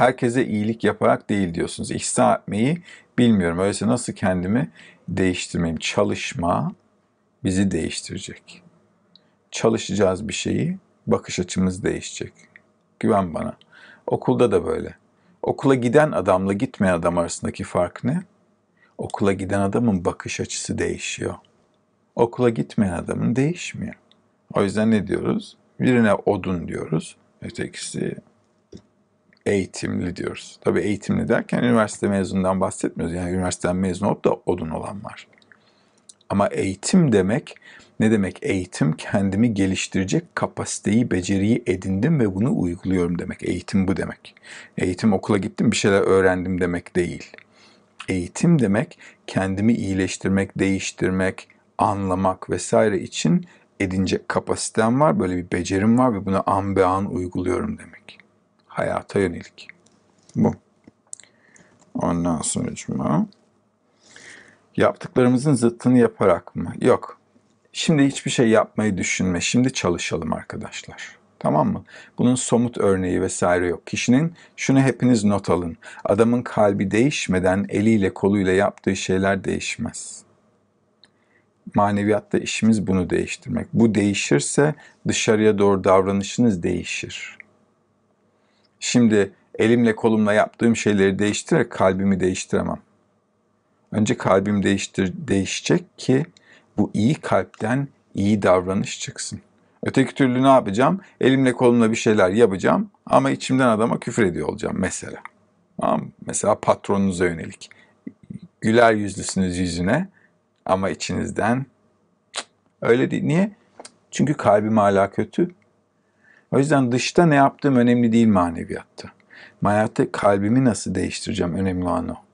herkese iyilik yaparak değil diyorsunuz. İhsan etmeyi bilmiyorum. Öyleyse nasıl kendimi değiştirmeyeyim? Çalışma bizi değiştirecek. Çalışacağız bir şeyi, bakış açımız değişecek. Güven bana. Okulda da böyle. Okula giden adamla gitmeyen adam arasındaki fark ne? Okula giden adamın bakış açısı değişiyor. Okula gitmeyen adamın değişmiyor. O yüzden ne diyoruz? Birine odun diyoruz, ötekisi eğitimli diyoruz. Tabii eğitimli derken üniversite mezunundan bahsetmiyoruz. Yani üniversiteden mezun olup da odun olan var. Ama eğitim demek ne demek? Eğitim kendimi geliştirecek kapasiteyi, beceriyi edindim ve bunu uyguluyorum demek. Eğitim bu demek. Eğitim okula gittim bir şeyler öğrendim demek değil. Eğitim demek kendimi iyileştirmek, değiştirmek, anlamak vesaire için edince kapasitem var. Böyle bir becerim var ve bunu an be an uyguluyorum demek hayata yönelik. Bu. Ondan sonra cuma. Yaptıklarımızın zıttını yaparak mı? Yok. Şimdi hiçbir şey yapmayı düşünme. Şimdi çalışalım arkadaşlar. Tamam mı? Bunun somut örneği vesaire yok. Kişinin şunu hepiniz not alın. Adamın kalbi değişmeden eliyle koluyla yaptığı şeyler değişmez. Maneviyatta işimiz bunu değiştirmek. Bu değişirse dışarıya doğru davranışınız değişir. Şimdi elimle kolumla yaptığım şeyleri değiştirerek kalbimi değiştiremem. Önce kalbim değiştir, değişecek ki bu iyi kalpten iyi davranış çıksın. Öteki türlü ne yapacağım? Elimle kolumla bir şeyler yapacağım ama içimden adama küfür ediyor olacağım mesela. Tamam Mesela patronunuza yönelik. Güler yüzlüsünüz yüzüne ama içinizden öyle değil. Niye? Çünkü kalbim hala kötü. O yüzden dışta ne yaptığım önemli değil maneviyatta. Maneviyatta kalbimi nasıl değiştireceğim önemli olan o.